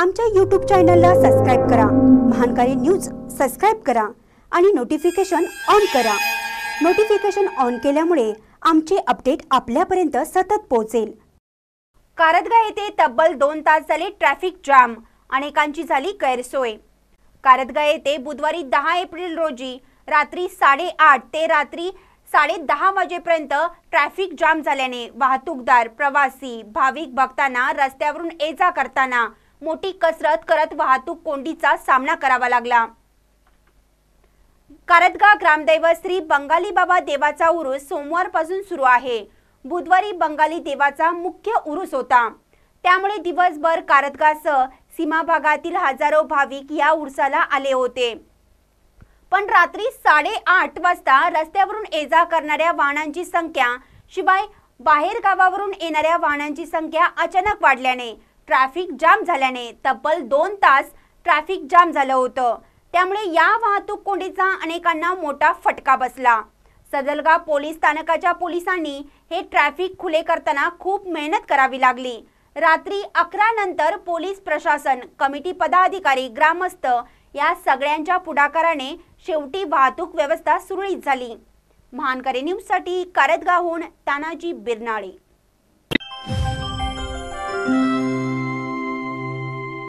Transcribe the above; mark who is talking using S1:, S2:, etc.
S1: आमच्या यूट्यूब चॅनलला सबस्क्राईब करा महानकारी न्यूज सबस्क्राईब करा आणि नोटिफिकेशन ऑन करा नोटिफिकेशन ऑन केल्यामुळे आमचे अपडेट आपल्यापर्यंत सतत पोहोचेल
S2: कारदगा येथे तब्बल दोन तास झाले ट्रॅफिक जाम अनेकांची झाली गैरसोय कारदगा येथे बुधवारी दहा एप्रिल रोजी रात्री साडेआठ ते रात्री साडे दहा वाजेपर्यंत ट्रॅफिक जाम झाल्याने वाहतूकदार प्रवासी भाविक भक्तांना रस्त्यावरून ये जा करताना मोठी कसरत करत वाहतूक कोंडीचा सामना करावा लागला कारदगा ग्रामदैव श्री बंगाली बाबा देवाचा उरुस सोमवारपासून सुरू आहे बुधवारी बंगाली देवाचा मुख्य उरुस होता त्यामुळे दिवसभर कारदगासह सीमा भागातील हजारो भाविक या उरसाला आले होते पण रात्री साडेआठ वाजता रस्त्यावरून ये जा करणाऱ्या वाहनांची संख्या शिवाय बाहेर गावावरून येणाऱ्या वाहनांची संख्या अचानक वाढल्याने ट्रॅफिक जाम झाल्याने तब्बल दोन तास ट्रॅफिक जाम झालं होतं त्यामुळे या वाहतूक कोंडीचा अनेकांना मोठा फटका बसला सदलगा पोलीस स्थानकाच्या पोलिसांनी हे ट्रॅफिक खुले करताना खूप मेहनत करावी लागली रात्री अकरा नंतर पोलीस प्रशासन कमिटी पदाधिकारी ग्रामस्थ या सगळ्यांच्या पुढाकाराने शेवटी वाहतूक व्यवस्था सुरळीत झाली महानकरी न्यूजसाठी कारदगाहून तानाजी बिरनाळे